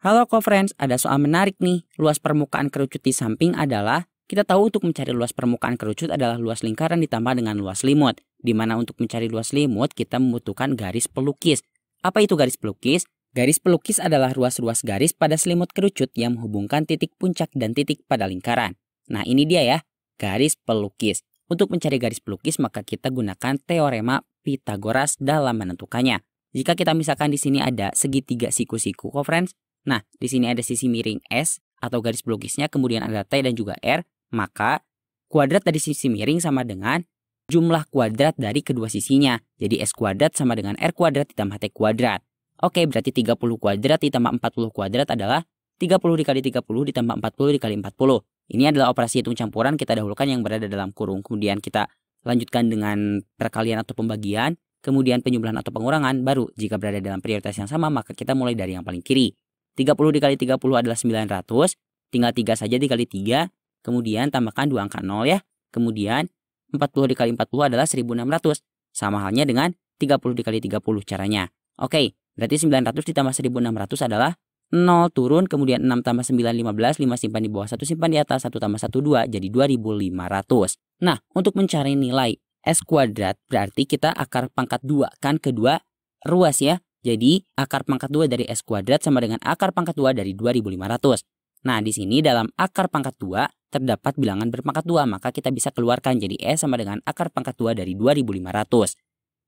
Halo co-friends, ada soal menarik nih. Luas permukaan kerucut di samping adalah kita tahu untuk mencari luas permukaan kerucut adalah luas lingkaran ditambah dengan luas limut. Di mana untuk mencari luas limut kita membutuhkan garis pelukis. Apa itu garis pelukis? Garis pelukis adalah ruas-ruas garis pada selimut kerucut yang menghubungkan titik puncak dan titik pada lingkaran. Nah ini dia ya, garis pelukis. Untuk mencari garis pelukis maka kita gunakan teorema Pitagoras dalam menentukannya. Jika kita misalkan di sini ada segitiga siku-siku, kok friends, Nah, di sini ada sisi miring S atau garis pelukisnya kemudian ada T dan juga R, maka kuadrat dari sisi miring sama dengan jumlah kuadrat dari kedua sisinya. Jadi S kuadrat sama dengan R kuadrat ditambah T kuadrat. Oke, berarti 30 kuadrat ditambah 40 kuadrat adalah 30 dikali 30 ditambah 40 dikali 40. Ini adalah operasi hitung campuran kita dahulukan yang berada dalam kurung. Kemudian kita lanjutkan dengan perkalian atau pembagian, kemudian penjumlahan atau pengurangan, baru jika berada dalam prioritas yang sama maka kita mulai dari yang paling kiri. 30 dikali 30 adalah 900, tinggal 3 saja dikali 3, kemudian tambahkan 2 angka 0 ya. Kemudian 40 dikali 40 adalah 1600, sama halnya dengan 30 dikali 30 caranya. Oke, berarti 900 ditambah 1600 adalah 0 turun, kemudian 6 tambah 9, 15, 5 simpan di bawah, 1 simpan di atas, 1 tambah 1, 2, jadi 2500. Nah, untuk mencari nilai S kuadrat berarti kita akar pangkat 2 kan kedua ruas ya. Jadi akar pangkat 2 dari S kuadrat sama dengan akar pangkat 2 dari 2500. Nah, di sini dalam akar pangkat 2 terdapat bilangan berpangkat 2, maka kita bisa keluarkan jadi S e sama dengan akar pangkat 2 dari 2500.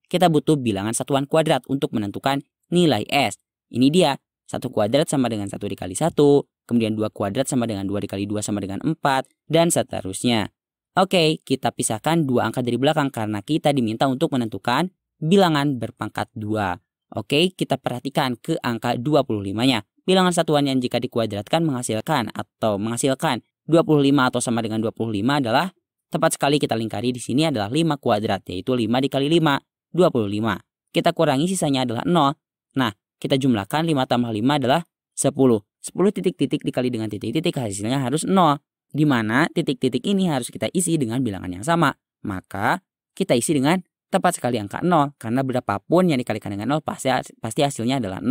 Kita butuh bilangan satuan kuadrat untuk menentukan nilai S. Ini dia, 1 kuadrat sama dengan 1 dikali 1, kemudian 2 kuadrat sama dengan 2 dikali 2 sama dengan 4, dan seterusnya. Oke, kita pisahkan dua angka dari belakang karena kita diminta untuk menentukan bilangan berpangkat 2. Oke, kita perhatikan ke angka 25-nya. Bilangan satuan yang jika dikuadratkan menghasilkan atau menghasilkan 25 atau sama dengan 25 adalah tepat sekali kita lingkari di sini adalah 5 kuadrat yaitu 5 dikali 5 25. Kita kurangi sisanya adalah 0. Nah, kita jumlahkan 5 tambah 5 adalah 10. 10 titik-titik dikali dengan titik-titik hasilnya harus 0. Di mana titik-titik ini harus kita isi dengan bilangan yang sama. Maka kita isi dengan tepat sekali angka 0 karena berapapun yang dikalikan dengan 0 pasti pasti hasilnya adalah 0.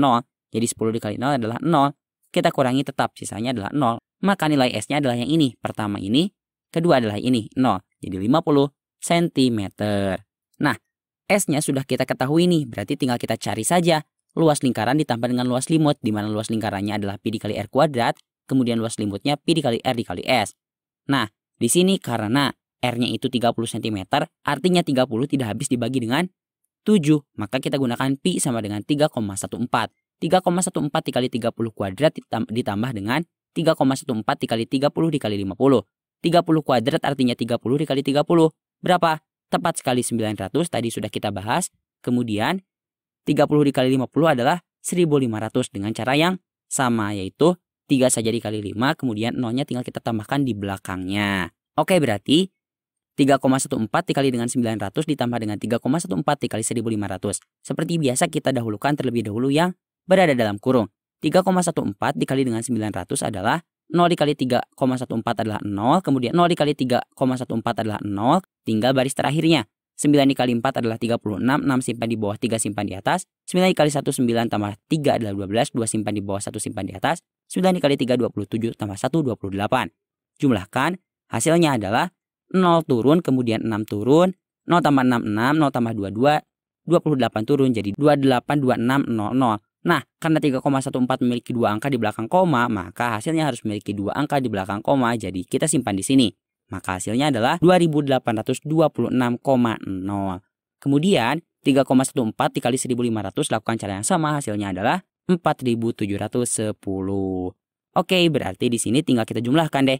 Jadi 10 dikali 0 adalah 0. Kita kurangi tetap sisanya adalah 0. Maka nilai S-nya adalah yang ini. Pertama ini, kedua adalah ini 0. Jadi 50 cm. Nah, S-nya sudah kita ketahui nih, berarti tinggal kita cari saja. Luas lingkaran ditambah dengan luas limut, di mana luas lingkarannya adalah pi dikali r kuadrat, kemudian luas limutnya pi dikali r dikali s. Nah, di sini karena R-nya itu 30 cm, artinya 30 tidak habis dibagi dengan 7. Maka kita gunakan pi sama dengan 3,14. 3,14 dikali 30 kuadrat ditambah dengan 3,14 dikali 30 dikali 50. 30 kuadrat artinya 30 dikali 30. Berapa? Tepat sekali 900 tadi sudah kita bahas. Kemudian 30 dikali 50 adalah 1500 dengan cara yang sama yaitu 3 saja dikali 5 kemudian 0-nya tinggal kita tambahkan di belakangnya. Oke berarti 3,14 dikali dengan 900 ditambah dengan 3,14 dikali 1500. Seperti biasa kita dahulukan terlebih dahulu yang berada dalam kurung. 3,14 dikali dengan 900 adalah 0 dikali 3,14 adalah 0, kemudian 0 dikali 3,14 adalah 0, tinggal baris terakhirnya. 9 dikali 4 adalah 36, 6 simpan di bawah, 3 simpan di atas. 9 dikali 1, 9 tambah 3 adalah 12, 2 simpan di bawah, 1 simpan di atas. 9 dikali 3, 27, tambah 1, 28. Jumlahkan, hasilnya adalah 0 turun, kemudian 6 turun, 0 tambah 66, 0 tambah 22, 28 turun jadi 282600. Nah, karena 3,14 memiliki dua angka di belakang koma, maka hasilnya harus memiliki dua angka di belakang koma, jadi kita simpan di sini. Maka hasilnya adalah 2826,0. Kemudian, 3,14 dikali 1500 lakukan cara yang sama, hasilnya adalah 4710. Oke, berarti di sini tinggal kita jumlahkan deh.